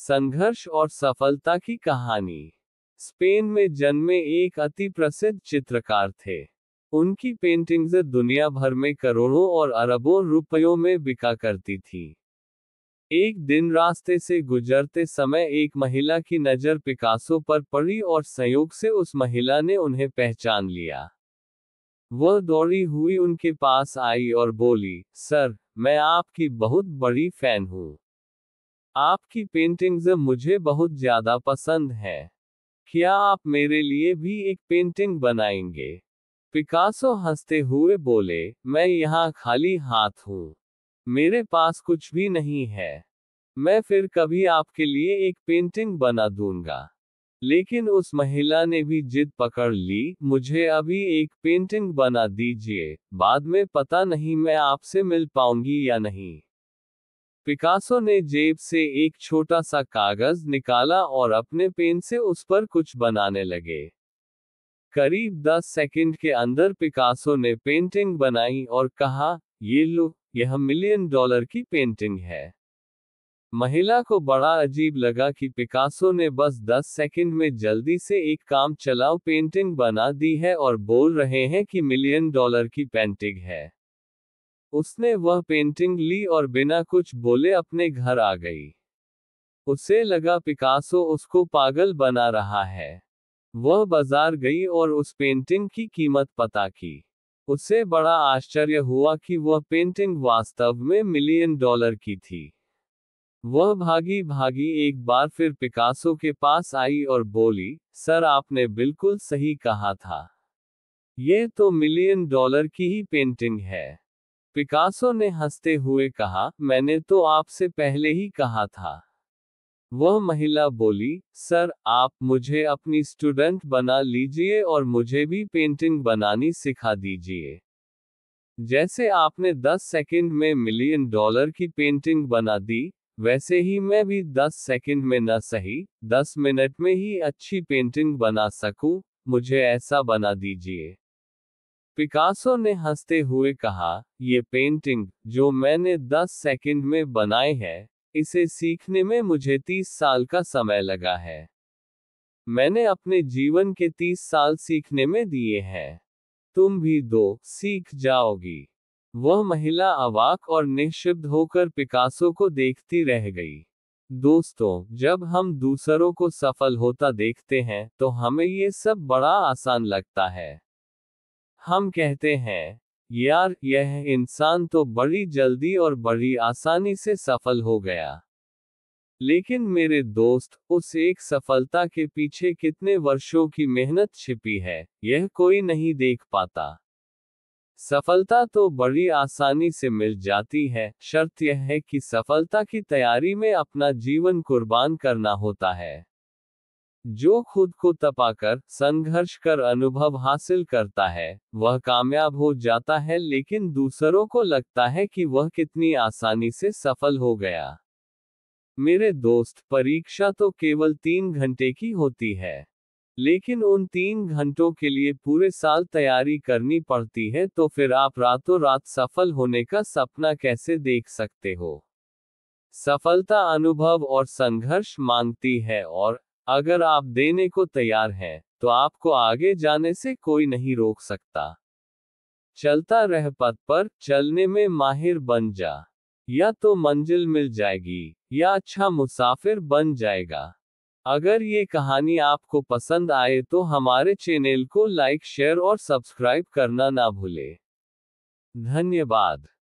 संघर्ष और सफलता की कहानी स्पेन में जन्मे एक अति प्रसिद्ध चित्रकार थे उनकी पेंटिंग्स दुनिया भर में करोड़ों और अरबों रुपयों में बिका करती थी एक दिन रास्ते से गुजरते समय एक महिला की नज़र पिकासो पर पड़ी और संयोग से उस महिला ने उन्हें पहचान लिया वह दौड़ी हुई उनके पास आई और बोली सर मैं आपकी बहुत बड़ी फैन हूँ आपकी पेंटिंग्स मुझे बहुत ज्यादा पसंद हैं। क्या आप मेरे लिए भी एक पेंटिंग बनाएंगे पिकासो हंसते हुए बोले मैं यहाँ खाली हाथ हूँ मेरे पास कुछ भी नहीं है मैं फिर कभी आपके लिए एक पेंटिंग बना दूंगा लेकिन उस महिला ने भी जिद पकड़ ली मुझे अभी एक पेंटिंग बना दीजिए बाद में पता नहीं मैं आपसे मिल पाऊंगी या नहीं पिकासो ने जेब से एक छोटा सा कागज निकाला और अपने पेन से उस पर कुछ बनाने लगे करीब दस सेकंड के अंदर पिकासो ने पेंटिंग बनाई और कहा ये लो यह मिलियन डॉलर की पेंटिंग है महिला को बड़ा अजीब लगा कि पिकासो ने बस 10 सेकंड में जल्दी से एक काम चलाओ पेंटिंग बना दी है और बोल रहे हैं कि मिलियन डॉलर की पेंटिंग है उसने वह पेंटिंग ली और बिना कुछ बोले अपने घर आ गई उसे लगा पिकासो उसको पागल बना रहा है वह बाजार गई और उस पेंटिंग की कीमत पता की उसे बड़ा आश्चर्य हुआ कि वह पेंटिंग वास्तव में मिलियन डॉलर की थी वह भागी भागी एक बार फिर पिकासो के पास आई और बोली सर आपने बिल्कुल सही कहा था यह तो मिलियन डॉलर की ही पेंटिंग है पिकासो ने हंसते हुए कहा मैंने तो आपसे पहले ही कहा था वह महिला बोली सर आप मुझे अपनी स्टूडेंट बना लीजिए और मुझे भी पेंटिंग बनानी सिखा दीजिए जैसे आपने 10 सेकंड में मिलियन डॉलर की पेंटिंग बना दी वैसे ही मैं भी 10 सेकंड में न सही 10 मिनट में ही अच्छी पेंटिंग बना सकूं, मुझे ऐसा बना दीजिए पिकासो ने हंसते हुए कहा ये पेंटिंग जो मैंने 10 सेकंड में बनाई है इसे सीखने में मुझे 30 साल का समय लगा है मैंने अपने जीवन के 30 साल सीखने में दिए हैं तुम भी दो सीख जाओगी वह महिला अवाक और निःशब्द होकर पिकासो को देखती रह गई दोस्तों जब हम दूसरों को सफल होता देखते हैं तो हमें ये सब बड़ा आसान लगता है हम कहते हैं यार यह इंसान तो बड़ी जल्दी और बड़ी आसानी से सफल हो गया लेकिन मेरे दोस्त उस एक सफलता के पीछे कितने वर्षों की मेहनत छिपी है यह कोई नहीं देख पाता सफलता तो बड़ी आसानी से मिल जाती है शर्त यह है कि सफलता की तैयारी में अपना जीवन कुर्बान करना होता है जो खुद को तपाकर संघर्ष कर अनुभव हासिल करता है वह कामयाब हो जाता है लेकिन दूसरों को लगता है कि वह कितनी आसानी से सफल हो गया मेरे दोस्त परीक्षा तो केवल तीन घंटे की होती है लेकिन उन तीन घंटों के लिए पूरे साल तैयारी करनी पड़ती है तो फिर आप रातों रात सफल होने का सपना कैसे देख सकते हो सफलता अनुभव और संघर्ष मांगती है और अगर आप देने को तैयार हैं तो आपको आगे जाने से कोई नहीं रोक सकता चलता रह पथ पर चलने में माहिर बन जा या तो मंजिल मिल जाएगी या अच्छा मुसाफिर बन जाएगा अगर ये कहानी आपको पसंद आए तो हमारे चैनल को लाइक शेयर और सब्सक्राइब करना ना भूले धन्यवाद